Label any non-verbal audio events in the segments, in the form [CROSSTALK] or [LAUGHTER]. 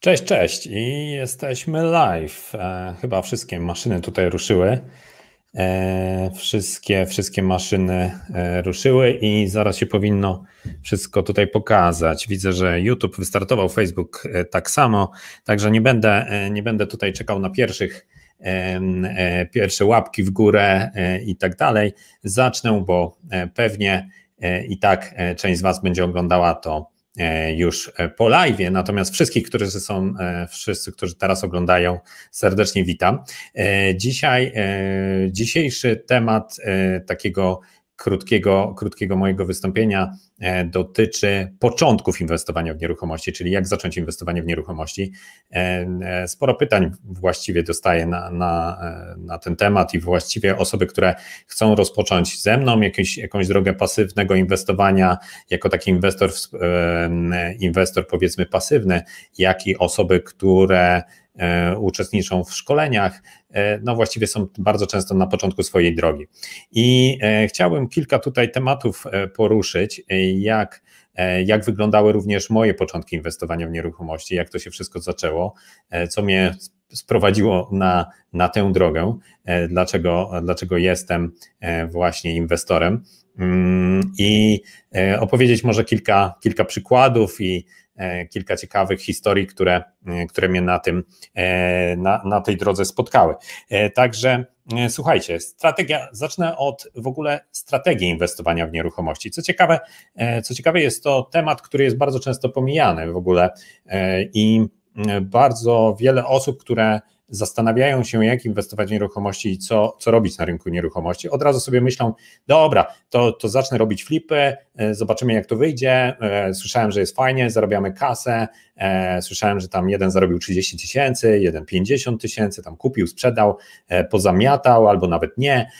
Cześć, cześć i jesteśmy live. E, chyba wszystkie maszyny tutaj ruszyły. E, wszystkie, wszystkie maszyny e, ruszyły i zaraz się powinno wszystko tutaj pokazać. Widzę, że YouTube wystartował, Facebook tak samo, także nie będę, nie będę tutaj czekał na pierwszych pierwsze łapki w górę i tak dalej. Zacznę, bo pewnie i tak część z Was będzie oglądała to E, już e, po live. Natomiast wszystkich, którzy są, e, wszyscy, którzy teraz oglądają, serdecznie witam. Dzisiaj dzisiejszy temat takiego krótkiego, krótkiego mojego wystąpienia e, dotyczy początków inwestowania w nieruchomości, czyli jak zacząć inwestowanie w nieruchomości. E, e, sporo pytań właściwie dostaję na, na, na ten temat i właściwie osoby, które chcą rozpocząć ze mną jakąś jakąś drogę pasywnego inwestowania, jako taki inwestor, inwestor powiedzmy pasywny, jak i osoby, które E, uczestniczą w szkoleniach, e, no właściwie są bardzo często na początku swojej drogi. I e, chciałbym kilka tutaj tematów poruszyć, jak jak wyglądały również moje początki inwestowania w nieruchomości, jak to się wszystko zaczęło, co mnie sprowadziło na, na tę drogę, dlaczego, dlaczego jestem właśnie inwestorem. Mm, I opowiedzieć może kilka, kilka przykładów i E, kilka ciekawych historii, które, e, które mnie na, tym, e, na, na tej drodze spotkały. Także słuchajcie, strategia, zacznę od w ogóle strategii inwestowania w nieruchomości. Co ciekawe, co ciekawe jest to temat, który jest bardzo często pomijany w ogóle i bardzo wiele osób, które zastanawiają się, jak inwestować w nieruchomości i co, co robić na rynku nieruchomości, od razu sobie myślą, dobra, to, to zacznę robić flipy, e, zobaczymy jak to wyjdzie, e, słyszałem, że jest fajnie, zarabiamy kasę, e, słyszałem, że tam jeden zarobił 30 tysięcy, jeden 50 tysięcy, tam kupił, sprzedał, pozamiatał albo nawet nie,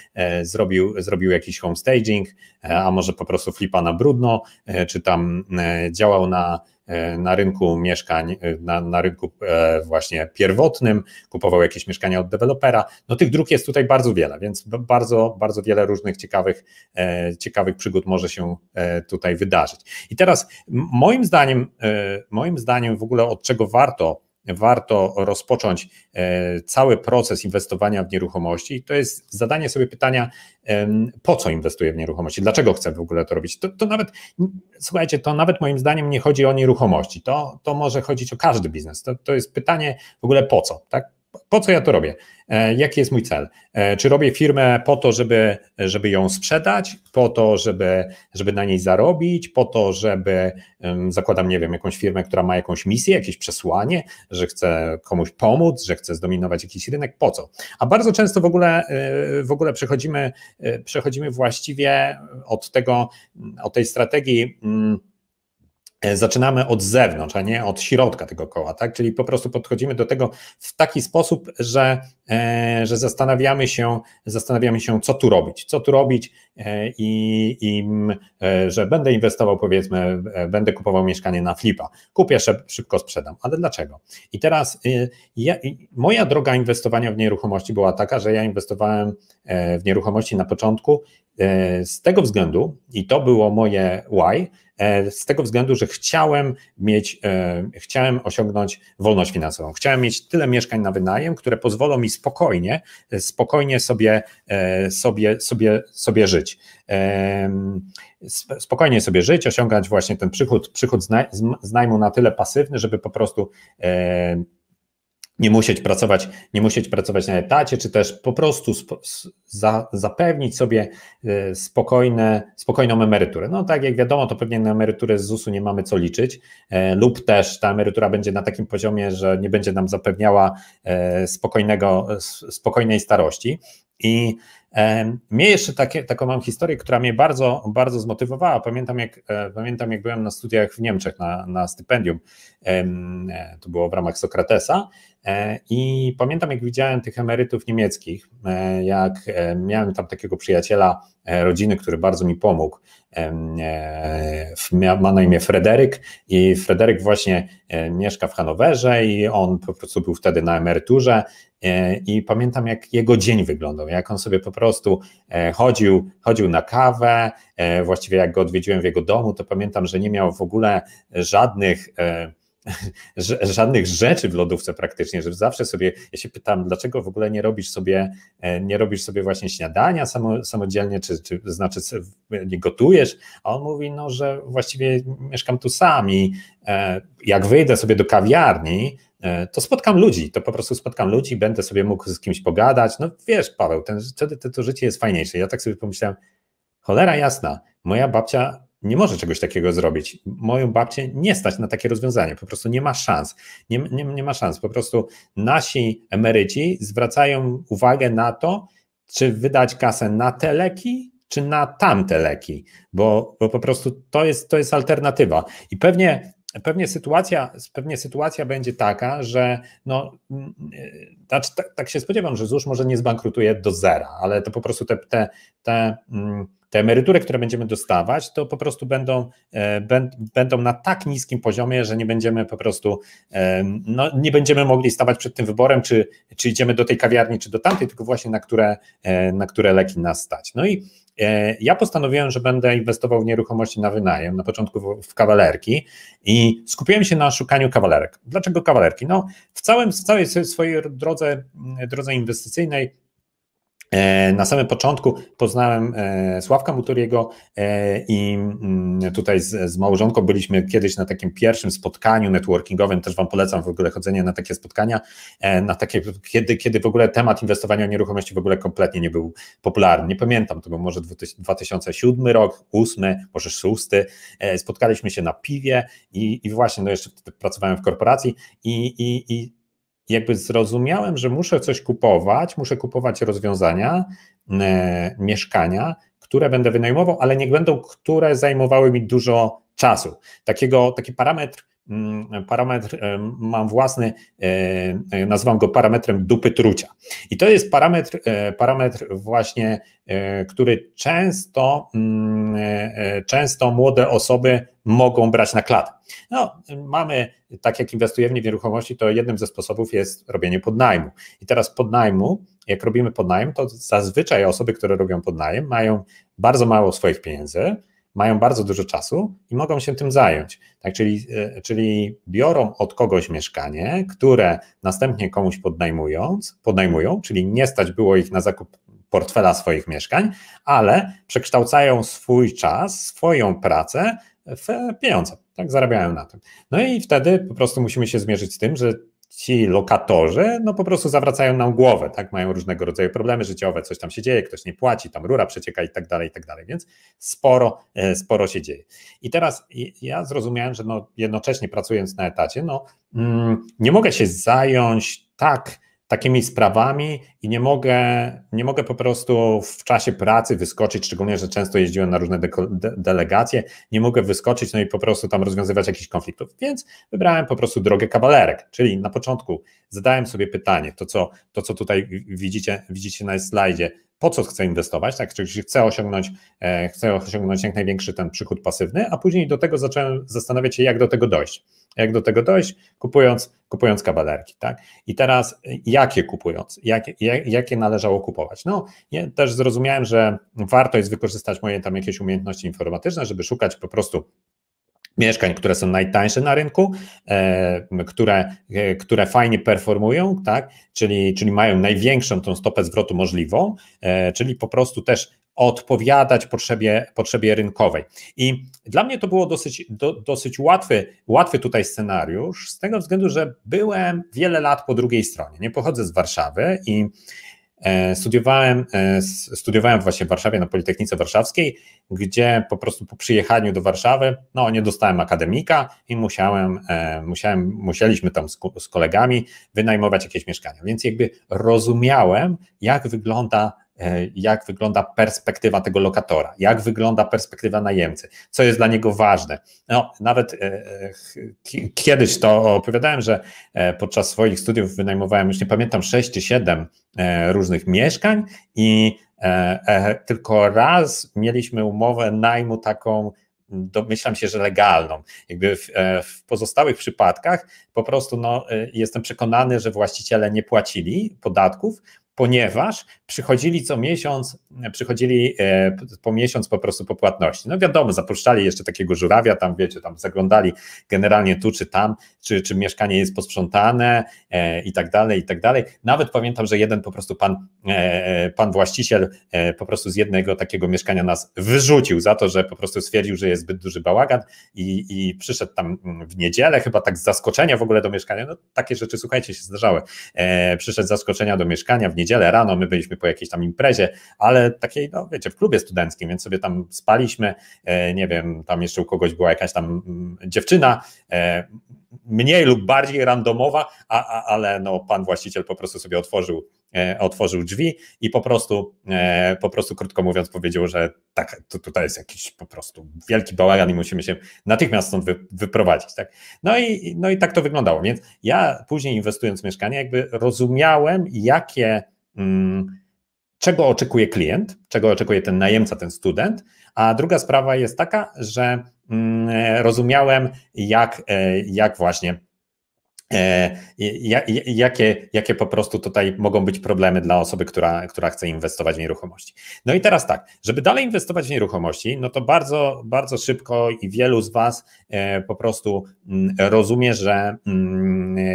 zrobił, zrobił jakiś homestaging, a może po prostu flipa na brudno, czy tam działał na E, na rynku mieszkań, e, na, na rynku e, właśnie pierwotnym, kupował jakieś mieszkania od dewelopera. No tych dróg jest tutaj bardzo wiele, więc bardzo, bardzo wiele różnych ciekawych, ciekawych przygód może się tutaj wydarzyć. I teraz moim zdaniem, moim zdaniem w ogóle od czego warto warto rozpocząć e, cały proces inwestowania w nieruchomości. I to jest zadanie sobie pytania, po co inwestuję w nieruchomości, dlaczego chcę w ogóle to robić. To, to nawet, słuchajcie, to nawet moim zdaniem nie chodzi o nieruchomości, to, to może chodzić o każdy biznes. To, to jest pytanie w ogóle po co, tak? po co ja to robię? E, jaki jest mój cel? E, czy robię firmę po to, żeby, żeby ją sprzedać, po to, żeby, żeby na niej zarobić, po to, żeby zakładam, nie wiem, jakąś firmę, która ma jakąś misję, jakieś przesłanie, że chce komuś pomóc, że chce zdominować jakiś rynek, po co? A bardzo często w ogóle, e, w ogóle przechodzimy, przechodzimy właściwie od tego, od tej strategii E, zaczynamy od zewnątrz, a nie od środka tego koła, tak? Czyli po prostu podchodzimy do tego w taki sposób, że, e, że zastanawiamy się, zastanawiamy się, co tu robić, co tu robić, E, i, i mm, e, że będę inwestował, powiedzmy, e, będę kupował mieszkanie na flipa. Kupię, szybko sprzedam. Ale dlaczego? I teraz y, ja, moja droga inwestowania w nieruchomości była taka, że ja inwestowałem w nieruchomości na początku z tego względu, i to było moje why, z tego względu, że chciałem mieć, chciałem osiągnąć wolność finansową. Chciałem mieć tyle mieszkań na wynajem, które pozwolą mi spokojnie, spokojnie sobie, sobie, sobie, sobie żyć żyć, spokojnie sobie żyć, osiągać właśnie ten przychód, przychód z najmu na tyle pasywny, żeby po prostu nie musieć pracować, nie musieć pracować na etacie, czy też po prostu za, zapewnić sobie e, spokojne, spokojną emeryturę. No tak jak wiadomo, to pewnie na emeryturę z ZUS-u nie mamy co liczyć, e, lub też ta emerytura będzie na takim poziomie, że nie będzie nam zapewniała e, spokojnego, spokojnej starości. I mnie jeszcze takie, taką mam historię, która mnie bardzo, bardzo zmotywowała. Pamiętam jak, e, pamiętam, jak byłem na studiach w Niemczech na, na stypendium. E, to było w ramach Sokratesa. E, I pamiętam, jak widziałem tych emerytów niemieckich, jak miałem tam takiego przyjaciela rodziny, który bardzo mi pomógł. Ma na imię Frederyk i Frederyk właśnie mieszka w Hanowerze i on po prostu był wtedy na emeryturze E, I pamiętam, jak jego dzień wyglądał, jak on sobie po prostu e, chodził, chodził na kawę. E, właściwie, jak go odwiedziłem w jego domu, to pamiętam, że nie miał w ogóle żadnych [LAUGHS] żadnych rzeczy w lodówce praktycznie, że zawsze sobie, ja się pytam, dlaczego w ogóle nie robisz sobie, nie robisz sobie właśnie śniadania samo, samodzielnie, czy, czy znaczy nie gotujesz, a on mówi, no, że właściwie mieszkam tu sami, jak wyjdę sobie do kawiarni, E, to spotkam ludzi, to po prostu spotkam ludzi, będę sobie mógł z kimś pogadać. No wiesz, Paweł, ten, wtedy to, to życie jest fajniejsze. Ja tak sobie pomyślałem, cholera jasna, moja babcia nie może czegoś takiego zrobić. Moją babcię nie stać na takie rozwiązanie, po prostu nie ma szans. Nie, nie, nie ma szans. Po prostu nasi emeryci zwracają uwagę na to, czy wydać kasę na te leki, czy na tamte leki, bo, bo po prostu to jest, to jest alternatywa. I pewnie pewnie sytuacja, pewnie sytuacja będzie taka, że no, mm, e, znaczy, tak, tak, się spodziewam, że ZUS może nie zbankrutuje do zera, ale to po prostu te, te, te, mm, te emerytury, które będziemy dostawać, to po prostu będą, e, będą na tak niskim poziomie, że nie będziemy po prostu, e, no, nie będziemy mogli stawać przed tym wyborem, czy, czy idziemy do tej kawiarni, czy do tamtej, tylko właśnie na które, na które leki nas stać. No i E, ja postanowiłem, że będę inwestował w nieruchomości na wynajem, na początku w kawalerki i skupiłem się na szukaniu kawalerek. Dlaczego kawalerki? No, w, całym, w całej swojej drodze, drodze inwestycyjnej E, na samym początku poznałem e, Sławka Muturiego e, i mm, tutaj z, z, małżonką byliśmy kiedyś na takim pierwszym spotkaniu networkingowym, też Wam polecam w ogóle chodzenie na takie spotkania, na takie, kiedy, kiedy w ogóle temat inwestowania w nieruchomości w ogóle kompletnie nie był popularny. Nie pamiętam, to był może 2007 rok, 8, może 6. Spotkaliśmy się na piwie i, i właśnie, no jeszcze pracowałem w korporacji i, i, i jakby zrozumiałem, że muszę coś kupować, muszę kupować rozwiązania, e, mieszkania, które będę wynajmował, ale nie będą, które zajmowały mi dużo czasu. Takiego, taki parametr Mm, parametr, e, mam własny, e, e, nazywam go parametrem dupy trucia. I to jest parametr, parametr właśnie, który często, mm, często młode osoby mogą brać na klatę. No, mamy, tak jak inwestujemy w nieruchomości, to jednym ze sposobów jest robienie podnajmu. I teraz podnajmu, jak robimy podnajem, to zazwyczaj osoby, które robią podnajem, mają bardzo mało swoich pieniędzy, mają bardzo dużo czasu i mogą się tym zająć. Tak, czyli, e, czyli biorą od kogoś mieszkanie, które następnie komuś podnajmując, podnajmują, czyli nie stać było ich na zakup portfela swoich mieszkań, ale przekształcają swój czas, swoją pracę w pieniądze, tak, zarabiają na tym. No i wtedy po prostu musimy się zmierzyć z tym, że ci lokatorzy no po prostu zawracają nam głowę, tak? Mają różnego rodzaju problemy życiowe, coś tam się dzieje, ktoś nie płaci, tam rura przecieka i tak dalej, i tak dalej, więc sporo, e, sporo się dzieje. I teraz ja zrozumiałem, że no jednocześnie pracując na etacie, no mm, nie mogę się zająć tak takimi sprawami i nie mogę, nie mogę po prostu w czasie pracy wyskoczyć, szczególnie, że często jeździłem na różne de delegacje, nie mogę wyskoczyć, no i po prostu tam rozwiązywać jakichś konfliktów, więc wybrałem po prostu drogę kawalerek, czyli na początku zadałem sobie pytanie, to co, to co tutaj widzicie, widzicie na slajdzie, po co chcę inwestować, tak? Czyli chcę osiągnąć, e, chcę osiągnąć jak największy ten przychód pasywny, a później do tego zacząłem zastanawiać się, jak do tego dojść. Jak do tego dojść, kupując, kupując kawalerki, tak? I teraz e, jakie kupując, jakie, jakie należało kupować? No, ja też zrozumiałem, że warto jest wykorzystać moje tam jakieś umiejętności informatyczne, żeby szukać po prostu mieszkań, które są najtańsze na rynku, e, które, e, które fajnie performują, tak? czyli, czyli mają największą tą stopę zwrotu możliwą, e, czyli po prostu też odpowiadać potrzebie, potrzebie rynkowej. I dla mnie to było dosyć, do, dosyć łatwy, łatwy tutaj scenariusz, z tego względu, że byłem wiele lat po drugiej stronie. Nie pochodzę z Warszawy i E, studiowałem, e, studiowałem właśnie w Warszawie na Politechnice Warszawskiej, gdzie po prostu po przyjechaniu do Warszawy, no nie dostałem akademika i musiałem, e, musiałem musieliśmy tam z, z kolegami wynajmować jakieś mieszkania. Więc jakby rozumiałem, jak wygląda E, jak wygląda perspektywa tego lokatora, jak wygląda perspektywa najemcy, co jest dla niego ważne. No, nawet e, e, kiedyś to opowiadałem, że podczas swoich studiów wynajmowałem, już nie pamiętam, 6 czy 7 różnych mieszkań i tylko raz mieliśmy umowę najmu taką domyślam się, że legalną. Jakby w, w, pozostałych przypadkach po prostu no, jestem przekonany, że właściciele nie płacili podatków, ponieważ przychodzili co miesiąc, przychodzili e, po miesiąc po prostu po płatności. No wiadomo, zapuszczali jeszcze takiego żurawia, tam wiecie, tam zaglądali generalnie tu czy tam, czy, czy mieszkanie jest posprzątane e, i tak dalej, i tak dalej. Nawet pamiętam, że jeden po prostu pan, e, pan właściciel po prostu z jednego takiego mieszkania nas wyrzucił za to, że po prostu stwierdził, że jest zbyt duży bałagan i, i przyszedł tam mm, w niedzielę, chyba tak z zaskoczenia w ogóle do mieszkania. No takie rzeczy, słuchajcie, się zdarzały. przyszedł z zaskoczenia do mieszkania w niedzielę, niedzielę rano, my byliśmy po jakiejś tam imprezie, ale takiej, no wiecie, w klubie studenckim, więc sobie tam spaliśmy, e, nie wiem, tam jeszcze u kogoś była jakaś tam mm, dziewczyna, e, mniej lub bardziej randomowa, a, a, ale no, pan właściciel po prostu sobie otworzył, e, otworzył drzwi i po prostu, po prostu krótko mówiąc powiedział, że tak, to, tutaj jest jakiś po prostu wielki bałagan i musimy się natychmiast stąd wy, wyprowadzić. Tak? No, i, no i tak to wyglądało. Więc ja później inwestując w mieszkanie jakby rozumiałem, jakie Mm, czego oczekuje klient, czego oczekuje ten najemca, ten student, a druga sprawa jest taka, że mm, rozumiałem, jak, e, jak właśnie e, jakie, jakie po prostu tutaj mogą być problemy dla osoby, która, która chce inwestować w nieruchomości. No i teraz tak, żeby dalej inwestować w nieruchomości, no to bardzo, bardzo szybko i wielu z Was e, po prostu mm, rozumie, że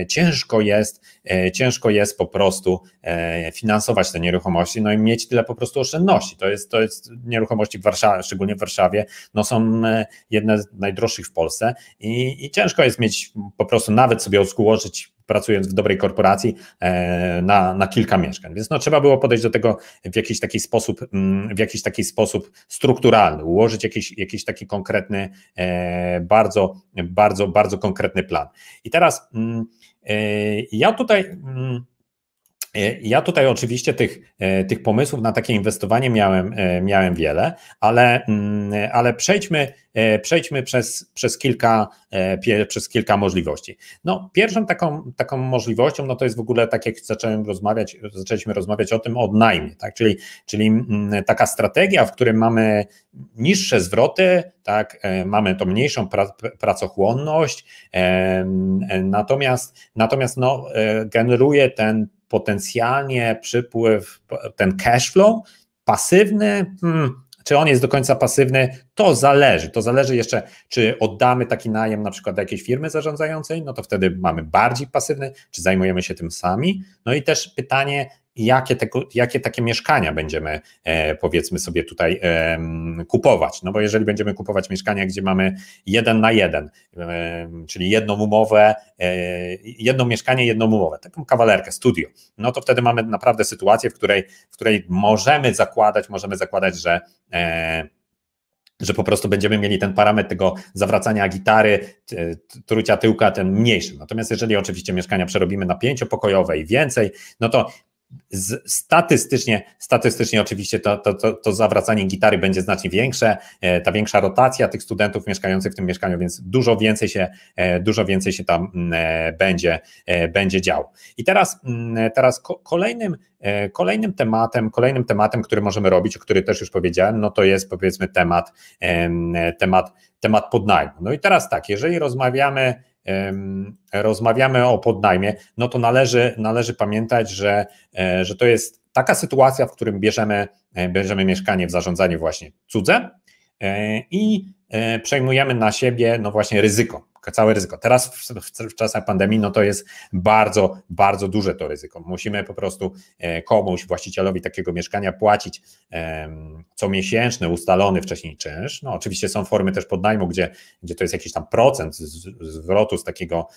ciężko jest E, ciężko jest po prostu e, finansować te nieruchomości, no i mieć tyle po prostu oszczędności. To jest, to jest nieruchomości w Warszawie, szczególnie w Warszawie, no są e, jedne z najdroższych w Polsce i, i ciężko jest mieć po prostu nawet sobie odskółożyć pracując w dobrej korporacji e, na, na kilka mieszkań. Więc no, trzeba było podejść do tego w jakiś taki sposób, mm, w jakiś taki sposób strukturalny, ułożyć jakiś, jakiś taki konkretny, e, bardzo, bardzo, bardzo konkretny plan. I teraz mm, e, ja tutaj. Mm, ja tutaj oczywiście tych, tych pomysłów na takie inwestowanie miałem, miałem wiele, ale, ale przejdźmy E, przejdźmy przez, przez, kilka, e, przez kilka możliwości. No, pierwszą taką, taką możliwością no to jest w ogóle tak, jak zacząłem rozmawiać, zaczęliśmy rozmawiać o tym odnajmie, tak? czyli, czyli mm, taka strategia, w której mamy niższe zwroty, tak? E, mamy to mniejszą pra, pracochłonność, natomiast, natomiast no, generuje ten potencjalnie przypływ, ten cash flow pasywny, hmm, czy on jest do końca pasywny, to zależy. To zależy jeszcze, czy oddamy taki najem na przykład do jakiejś firmy zarządzającej, no to wtedy mamy bardziej pasywny, czy zajmujemy się tym sami. No i też pytanie, jakie, te, jakie takie mieszkania będziemy, e, powiedzmy sobie, tutaj e, kupować. No bo jeżeli będziemy kupować mieszkania, gdzie mamy jeden na jeden, e, czyli jedną umowę, jedno mieszkanie, jedną umowę, taką kawalerkę, studio, no to wtedy mamy naprawdę sytuację, w której, w której możemy zakładać, możemy zakładać, że że po prostu będziemy mieli ten parametr tego zawracania gitary, trucia tyłka, ten mniejszy. Natomiast jeżeli oczywiście mieszkania przerobimy na pięciopokojowe i więcej, no to statystycznie, statystycznie oczywiście to, to, to, zawracanie gitary będzie znacznie większe, e, ta większa rotacja tych studentów mieszkających w tym mieszkaniu, więc dużo więcej się, e, dużo więcej się tam mm, e, będzie, będzie działo. I teraz, mm, teraz kolejnym, kolejnym tematem, kolejnym tematem, który możemy robić, o który też już powiedziałem, no to jest powiedzmy temat, temat, temat podnajmu. No i teraz tak, jeżeli rozmawiamy rozmawiamy o podnajmie, no to należy, należy pamiętać, że, e, że to jest taka sytuacja, w którym bierzemy, e, bierzemy mieszkanie w zarządzanie właśnie cudze, E, i e, przejmujemy na siebie, no właśnie, ryzyko, całe ryzyko. Teraz w, w, czasach pandemii, no to jest bardzo, bardzo duże to ryzyko. Musimy po prostu e, komuś, właścicielowi takiego mieszkania płacić co miesięczny, ustalony wcześniej czynsz. No oczywiście są formy też podnajmu, gdzie, gdzie to jest jakiś tam procent zwrotu z takiego,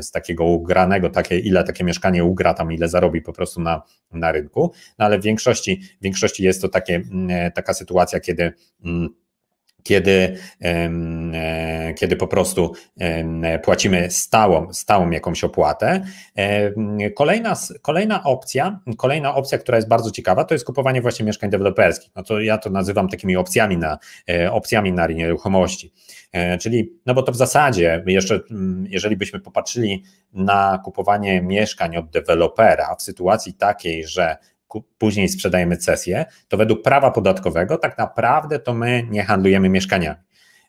z takiego ugranego, takie, ile takie mieszkanie ugra, tam ile zarobi po prostu na, na rynku, no ale w większości, w większości jest to takie, mm, taka sytuacja, kiedy mm, kiedy, e, kiedy po prostu płacimy stałą, stałą jakąś opłatę. Kolejna, kolejna opcja, kolejna opcja, która jest bardzo ciekawa, to jest kupowanie właśnie mieszkań deweloperskich. No to ja to nazywam takimi opcjami na, e, opcjami na nieruchomości. E, czyli, no bo to w zasadzie jeszcze, jeżeli byśmy popatrzyli na kupowanie mieszkań od dewelopera w sytuacji takiej, że później sprzedajemy cesję, to według prawa podatkowego tak naprawdę to my nie handlujemy mieszkaniami.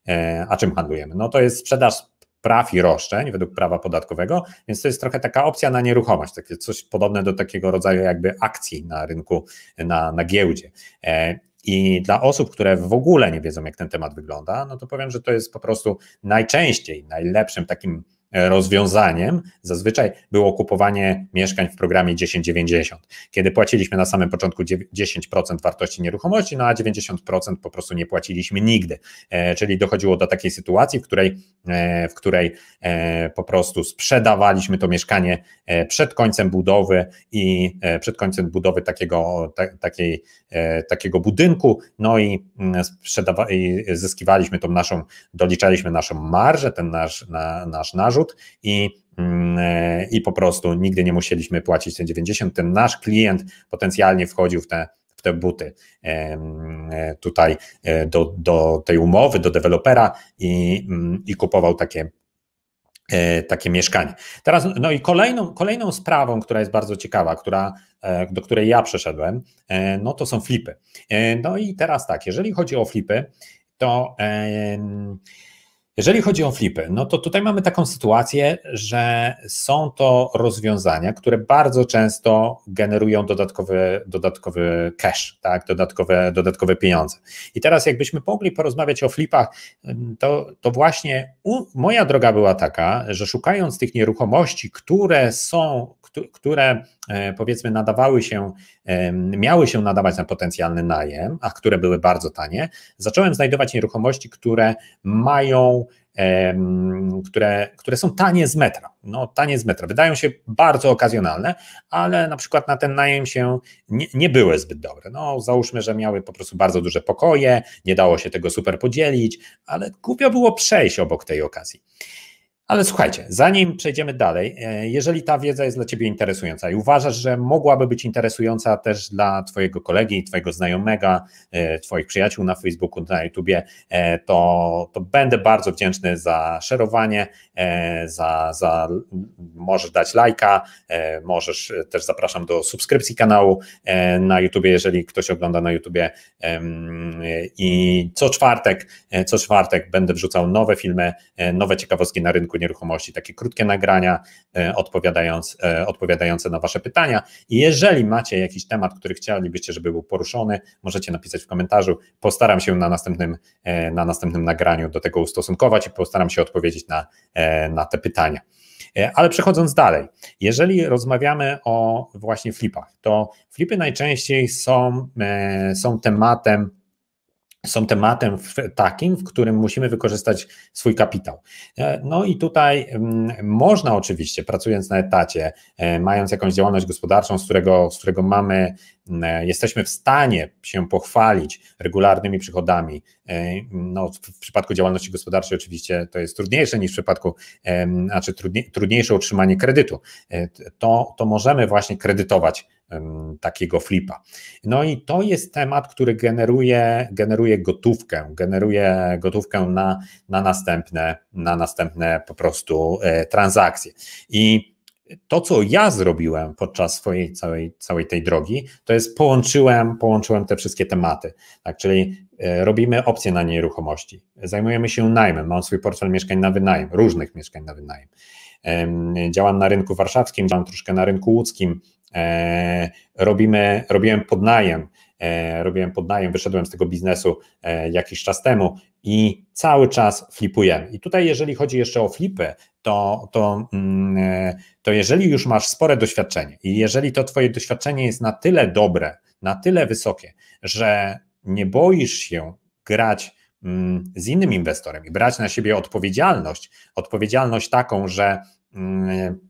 E, a czym handlujemy? No to jest sprzedaż praw i roszczeń według prawa podatkowego, więc to jest trochę taka opcja na nieruchomość, takie coś podobne do takiego rodzaju jakby akcji na rynku, na, na giełdzie. E, I dla osób, które w ogóle nie wiedzą, jak ten temat wygląda, no to powiem, że to jest po prostu najczęściej najlepszym takim E, rozwiązaniem zazwyczaj było kupowanie mieszkań w programie 1090, kiedy płaciliśmy na samym początku 10% wartości nieruchomości, no a 90% po prostu nie płaciliśmy nigdy. E, czyli dochodziło do takiej sytuacji, w której, e, w której po prostu sprzedawaliśmy to mieszkanie przed końcem budowy i przed końcem budowy takiego, ta, takiej, takiego budynku, no i, mm, sprzedawa- i zyskiwaliśmy tą naszą, doliczaliśmy naszą marżę, ten nasz, na, nasz narzut, zarzut i mm, e, i po prostu nigdy nie musieliśmy płacić te 90. Ten nasz klient potencjalnie wchodził w te, w te buty e, e, tutaj do, do tej umowy, do dewelopera i, i kupował takie takie mieszkanie. Teraz, no i kolejną, kolejną sprawą, która jest bardzo ciekawa, która, do której ja przeszedłem, no to są flipy. No i teraz tak, jeżeli chodzi o flipy, to jeżeli chodzi o flipy, no to tutaj mamy taką sytuację, że są to rozwiązania, które bardzo często generują dodatkowy, dodatkowy cash, tak, dodatkowe, dodatkowe pieniądze. I teraz jakbyśmy mogli porozmawiać o flipach, to, to właśnie u, moja droga była taka, że szukając tych nieruchomości, które są, które e, powiedzmy nadawały się, e, miały się nadawać na potencjalny najem, a które były bardzo tanie, zacząłem znajdować nieruchomości, które mają które, które są tanie z metra. No, tanie z metra. Wydają się bardzo okazjonalne, ale na przykład na ten najem się nie, nie były zbyt dobre. No, załóżmy, że miały po prostu bardzo duże pokoje, nie dało się tego super podzielić, ale głupio było przejść obok tej okazji. Ale słuchajcie, zanim przejdziemy dalej, e, jeżeli ta wiedza jest dla Ciebie interesująca i uważasz, że mogłaby być interesująca też dla Twojego kolegi, Twojego znajomego, e, Twoich przyjaciół na Facebooku, na YouTubie, e, to, to będę bardzo wdzięczny za szerowanie, za, za możesz dać lajka, możesz też zapraszam do subskrypcji kanału na YouTubie, jeżeli ktoś ogląda na YouTubie i co czwartek, co czwartek będę wrzucał nowe filmy, nowe ciekawostki na rynku nieruchomości, takie krótkie nagrania e, e, odpowiadające na Wasze pytania. I jeżeli macie jakiś temat, który chcielibyście, żeby był poruszony, możecie napisać w komentarzu. Postaram się na następnym, e, na następnym nagraniu do tego ustosunkować i postaram się odpowiedzieć na, na te pytania. Ale przechodząc dalej, jeżeli rozmawiamy o właśnie flipach, to flipy najczęściej są, są tematem są tematem takim, w którym musimy wykorzystać swój kapitał. E, no i tutaj mm, można oczywiście, pracując na etacie, e, mając jakąś działalność gospodarczą, z którego, z którego mamy, mm, e, jesteśmy w stanie się pochwalić regularnymi przychodami. No, w przypadku działalności gospodarczej oczywiście to jest trudniejsze niż w przypadku, znaczy trudniejsze utrzymanie kredytu. To, to możemy właśnie kredytować takiego flipa. No i to jest temat, który generuje, generuje gotówkę, generuje gotówkę na, na, następne, na następne po prostu e, transakcje. I to, co ja zrobiłem podczas swojej całej, całej tej drogi, to jest połączyłem, połączyłem te wszystkie tematy. Tak, czyli e, robimy opcje na nieruchomości, zajmujemy się najmem, mam swój portfel mieszkań na wynajem, różnych mieszkań na wynajem. Działam na rynku warszawskim, działam troszkę na rynku łódzkim, E, robimy, robiłem podnajem, e, robiłem podnajem, wyszedłem z tego biznesu e, jakiś czas temu i cały czas flipujemy. I tutaj, jeżeli chodzi jeszcze o flipy, to, to, mm, to jeżeli już masz spore doświadczenie i jeżeli to Twoje doświadczenie jest na tyle dobre, na tyle wysokie, że nie boisz się grać mm, z innym inwestorem i brać na siebie odpowiedzialność, odpowiedzialność taką, że mm,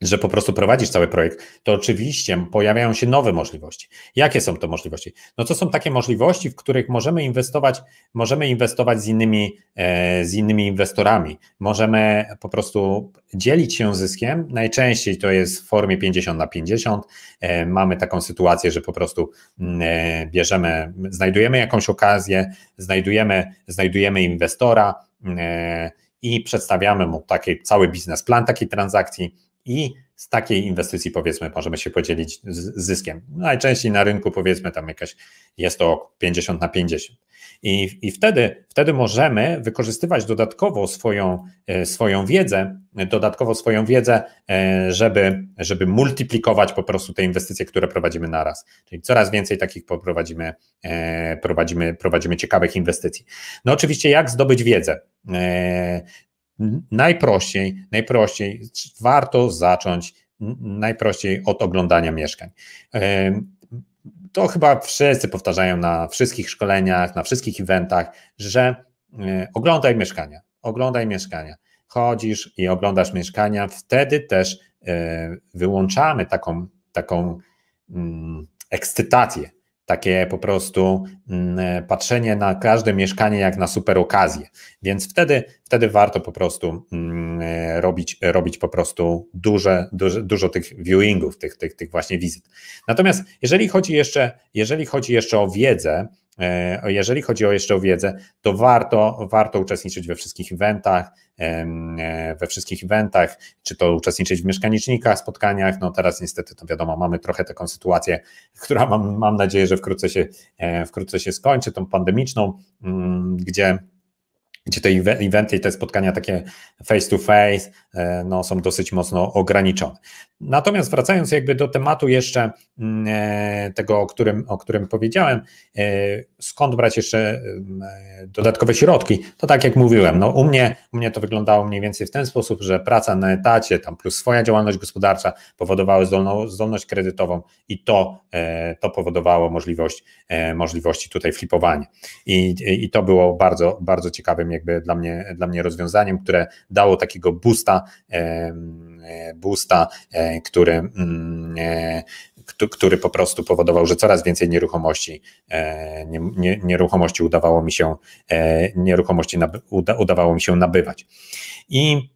że po prostu prowadzisz cały projekt, to oczywiście pojawiają się nowe możliwości. Jakie są to możliwości? No to są takie możliwości, w których możemy inwestować, możemy inwestować z innymi, e, z innymi inwestorami. Możemy po prostu dzielić się zyskiem. Najczęściej to jest w formie 50 na 50. E, mamy taką sytuację, że po prostu mm, e, bierzemy, znajdujemy jakąś okazję, znajdujemy, znajdujemy inwestora mm, i przedstawiamy mu taki cały plan, takiej transakcji i z takiej inwestycji powiedzmy możemy się podzielić zyskiem. Najczęściej na rynku powiedzmy tam jakaś jest to 50 na 50. I, i wtedy, wtedy możemy wykorzystywać dodatkowo swoją, e, swoją wiedzę, dodatkowo swoją wiedzę, e, żeby, żeby multiplikować po prostu te inwestycje, które prowadzimy na raz. Czyli coraz więcej takich prowadzimy, e, prowadzimy, prowadzimy ciekawych inwestycji. No oczywiście jak zdobyć wiedzę? Najprościej, najprościej warto zacząć najprościej od oglądania mieszkań. To chyba wszyscy powtarzają na wszystkich szkoleniach, na wszystkich eventach, że e, oglądaj mieszkania, oglądaj mieszkania. Chodzisz i oglądasz mieszkania, wtedy też e, wyłączamy taką, taką mm, ekscytację takie po prostu mm, patrzenie na każde mieszkanie jak na super okazję. Więc wtedy, wtedy warto po prostu mm, robić, robić po prostu duże, duże, dużo tych viewingów, tych, tych, tych właśnie wizyt. Natomiast jeżeli chodzi jeszcze, jeżeli chodzi jeszcze o wiedzę, E, jeżeli chodzi o jeszcze o wiedzę, to warto, warto uczestniczyć we wszystkich eventach, e, we wszystkich eventach, czy to uczestniczyć w mieszkanicznikach, spotkaniach. No teraz niestety to wiadomo, mamy trochę taką sytuację, [LAUGHS] która mam, mam nadzieję, że wkrótce się, e, wkrótce się skończy, tą pandemiczną, mm, gdzie gdzie te eventy i te spotkania takie face to face e, no, są dosyć mocno ograniczone. Natomiast wracając jakby do tematu jeszcze mm, e, tego, o którym, o którym powiedziałem, e, skąd brać jeszcze mm, dodatkowe środki, to tak jak mówiłem, no, u, mnie, u mnie to wyglądało mniej więcej w ten sposób, że praca na etacie tam plus swoja działalność gospodarcza powodowały zdolno, zdolność kredytową i to, to powodowało możliwość, możliwości tutaj flipowania. I, I to było bardzo, bardzo ciekawym jakby dla mnie, dla mnie rozwiązaniem, które dało takiego boosta, e, boosta, e, który, mm, e, który po prostu powodował, że coraz więcej nieruchomości, nieruchomości udawało mi się, nieruchomości udawało mi się nabywać. I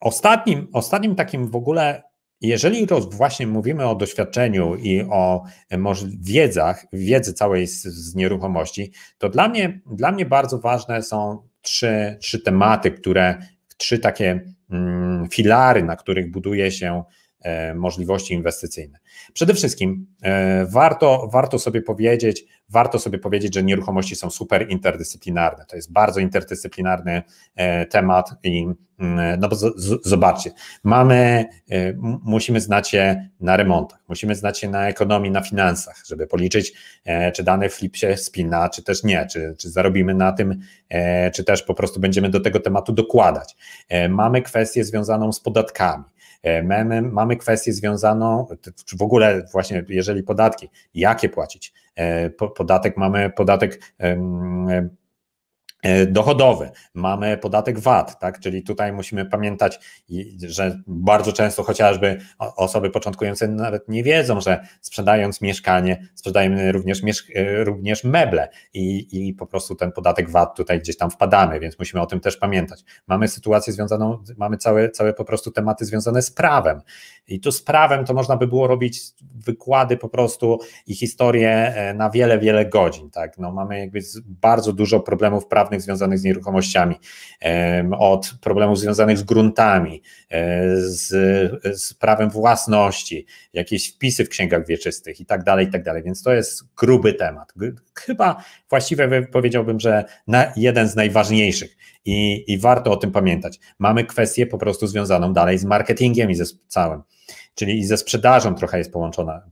ostatnim, ostatnim takim w ogóle jeżeli właśnie mówimy o doświadczeniu i o e, wiedzach, wiedzy całej z, z nieruchomości, to dla mnie, dla mnie bardzo ważne są trzy, trzy tematy, które, trzy takie mm, filary, na których buduje się E, możliwości inwestycyjne. Przede wszystkim e, warto, warto sobie powiedzieć, warto sobie powiedzieć, że nieruchomości są super interdyscyplinarne. To jest bardzo interdyscyplinarny e, temat i mm, no bo z, z, zobaczcie, mamy, musimy znać się na remontach, musimy znać się na ekonomii, na finansach, żeby policzyć, czy dany flip się spina, czy też nie, czy, czy zarobimy na tym, czy też po prostu będziemy do tego tematu dokładać. Mamy kwestię związaną z podatkami, E, mamy, mamy kwestię związaną, czy w ogóle właśnie jeżeli podatki, jakie płacić. E, podatek mamy, podatek E, dochodowy, mamy podatek VAT, tak? czyli tutaj musimy pamiętać, że bardzo często chociażby osoby początkujące nawet nie wiedzą, że sprzedając mieszkanie, sprzedajemy również, e, również meble i, i po prostu ten podatek VAT tutaj gdzieś tam wpadamy, więc musimy o tym też pamiętać. Mamy sytuację związaną, mamy całe, całe po prostu tematy związane z prawem i tu z prawem to można by było robić wykłady po prostu i historię e, na wiele, wiele godzin. Tak? No, mamy jakby bardzo dużo problemów prawnych, prywatnych związanych z nieruchomościami, od problemów związanych z gruntami, e, z, z prawem własności, jakieś wpisy w księgach wieczystych i tak dalej, i tak dalej. Więc to jest gruby temat. Chyba właściwie powiedziałbym, że jeden z najważniejszych i, i warto o tym pamiętać. Mamy kwestię po prostu związaną dalej z marketingiem i ze całym czyli i ze sprzedażą trochę jest połączona,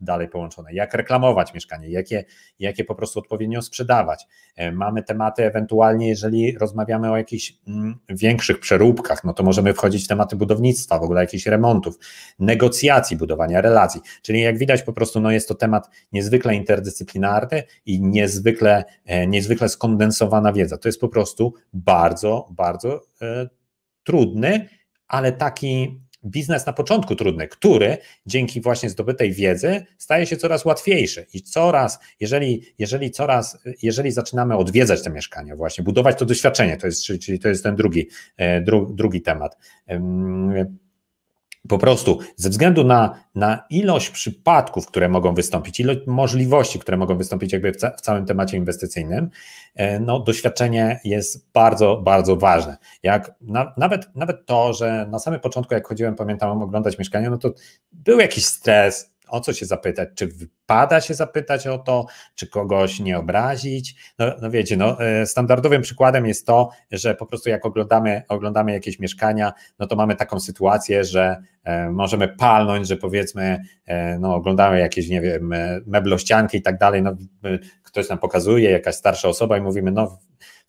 dalej połączone. Jak reklamować mieszkanie, jakie, jakie po prostu odpowiednio sprzedawać. E, mamy tematy ewentualnie, jeżeli rozmawiamy o jakichś mm, większych przeróbkach, no to możemy wchodzić w tematy budownictwa, w ogóle jakichś remontów, negocjacji, budowania relacji. Czyli jak widać po prostu no jest to temat niezwykle interdyscyplinarny i niezwykle, e, niezwykle skondensowana wiedza. To jest po prostu bardzo, bardzo e, trudny, ale taki biznes na początku trudny, który dzięki właśnie zdobytej wiedzy staje się coraz łatwiejszy i coraz, jeżeli, jeżeli coraz, jeżeli zaczynamy odwiedzać te mieszkania, właśnie budować to doświadczenie, to jest, czyli to jest ten drugi, e, drugi temat po prostu ze względu na, na ilość przypadków, które mogą wystąpić, ilość możliwości, które mogą wystąpić jakby w, ca w całym temacie inwestycyjnym, e, no, doświadczenie jest bardzo, bardzo ważne. Jak na, nawet, nawet to, że na samym początku, jak chodziłem, pamiętam, oglądać mieszkanie, no to był jakiś stres, o co się zapytać, czy wypada się zapytać o to, czy kogoś nie obrazić. No, no wiecie, no, e, standardowym przykładem jest to, że po prostu jak oglądamy, oglądamy jakieś mieszkania, no to mamy taką sytuację, że e, możemy palnąć, że powiedzmy, e, no, oglądamy jakieś, nie wiem, meblościanki i tak dalej, no, ktoś nam pokazuje, jakaś starsza osoba i mówimy, no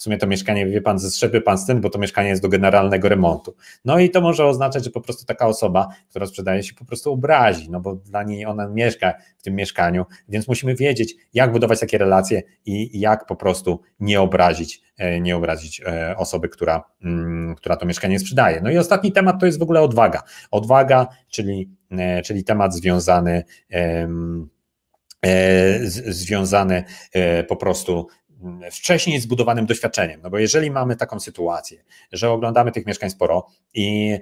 w sumie to mieszkanie, wie pan, zestrzepy pan stąd, bo to mieszkanie jest do generalnego remontu. No i to może oznaczać, że po prostu taka osoba, która sprzedaje się po prostu obrazi, no bo dla niej ona mieszka w tym mieszkaniu, więc musimy wiedzieć, jak budować takie relacje i jak po prostu nie obrazić, e, nie obrazić e, osoby, która, mm, która to mieszkanie sprzedaje. No i ostatni temat to jest w ogóle odwaga. Odwaga, czyli, e, czyli temat związany. związane po prostu wcześniej zbudowanym doświadczeniem. No bo jeżeli mamy taką sytuację, że oglądamy tych mieszkań sporo i,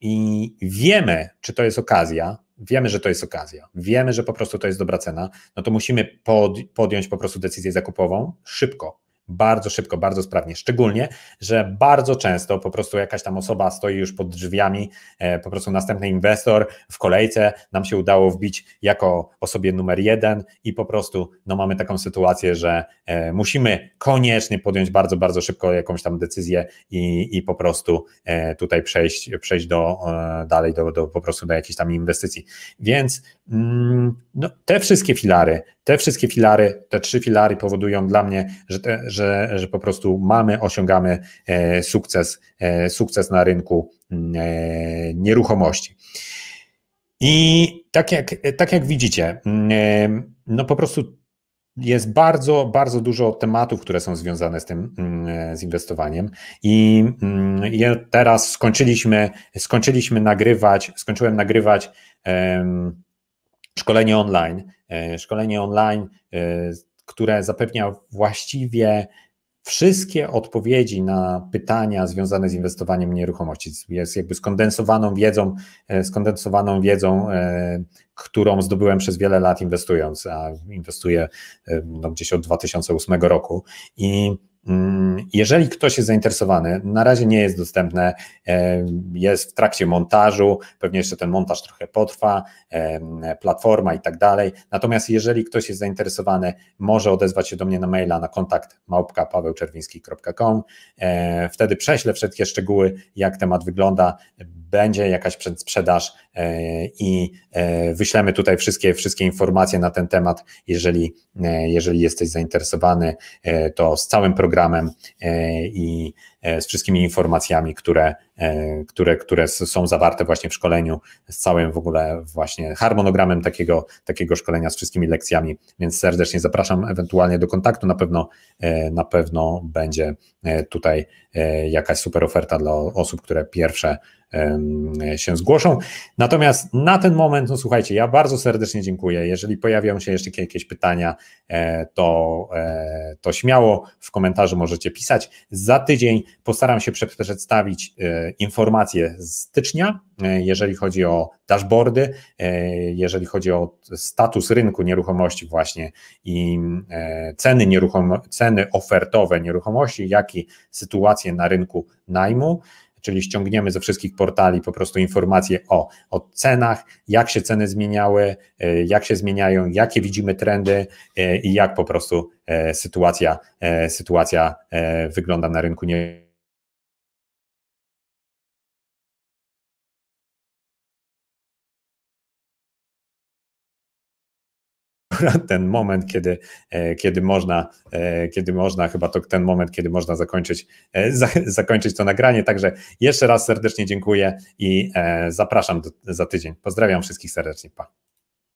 i wiemy, czy to jest okazja, wiemy, że to jest okazja, wiemy, że po prostu to jest dobra cena, no to musimy pod, podjąć po prostu decyzję zakupową szybko bardzo szybko, bardzo sprawnie. Szczególnie, że bardzo często po prostu jakaś tam osoba stoi już pod drzwiami, e, po prostu następny inwestor w kolejce nam się udało wbić jako osobie numer jeden i po prostu no, mamy taką sytuację, że e, musimy koniecznie podjąć bardzo, bardzo szybko jakąś tam decyzję i, i po prostu e, tutaj przejść, przejść do, dalej do, do po prostu do jakiejś tam inwestycji. Więc mm, no, te wszystkie filary, te wszystkie filary, te trzy filary powodują dla mnie, że, te, że, że po prostu mamy, osiągamy e, sukces, e, sukces na rynku mm, e, nieruchomości. I tak jak, tak jak widzicie, mm, no po prostu jest bardzo, bardzo dużo tematów, które są związane z tym, mm, z inwestowaniem. I teraz skończyliśmy, skończyliśmy nagrywać, skończyłem nagrywać szkolenie online. E, szkolenie online, e, które zapewnia właściwie wszystkie odpowiedzi na pytania związane z inwestowaniem w nieruchomości. Jest jakby skondensowaną wiedzą, e, skondensowaną wiedzą, którą zdobyłem przez wiele lat inwestując, a inwestuję no, gdzieś od 2008 roku i Mm, jeżeli ktoś jest zainteresowany, na razie nie jest dostępne, e, jest w trakcie montażu, pewnie jeszcze ten montaż trochę potrwa, e, platforma i tak dalej. Natomiast jeżeli ktoś jest zainteresowany, może odezwać się do mnie na maila na kontakt małpka e, Wtedy prześlę wszystkie szczegóły, jak temat wygląda, będzie jakaś sprzedaż i wyślemy tutaj wszystkie, wszystkie informacje na ten temat. Jeżeli, jeżeli jesteś zainteresowany, to z całym programem programem e, i E, z wszystkimi informacjami, które, e, które, które są zawarte właśnie w szkoleniu, z całym w ogóle właśnie harmonogramem takiego, takiego szkolenia, z wszystkimi lekcjami, więc serdecznie zapraszam ewentualnie do kontaktu, na pewno, e, na pewno będzie tutaj jakaś super oferta dla osób, które pierwsze się zgłoszą. Natomiast na ten moment, no słuchajcie, ja bardzo serdecznie dziękuję. Jeżeli pojawią się jeszcze jakieś pytania, to, to śmiało w komentarzu możecie pisać. Za tydzień Postaram się przedstawić e, informacje z stycznia, e, jeżeli chodzi o dashboardy, e, jeżeli chodzi o status rynku nieruchomości właśnie i ceny, nieruchom ceny ofertowe nieruchomości, jak i sytuację na rynku najmu czyli ściągniemy ze wszystkich portali po prostu informacje o, o cenach, jak się ceny zmieniały, jak się zmieniają, jakie widzimy trendy i jak po prostu sytuacja, sytuacja wygląda na rynku nieruchomości akurat ten moment, kiedy, e, kiedy, można, e, kiedy można, chyba to ten moment, kiedy można zakończyć, e, zakończyć to nagranie. Także jeszcze raz serdecznie dziękuję i zapraszam do, za tydzień. Pozdrawiam wszystkich serdecznie. Pa.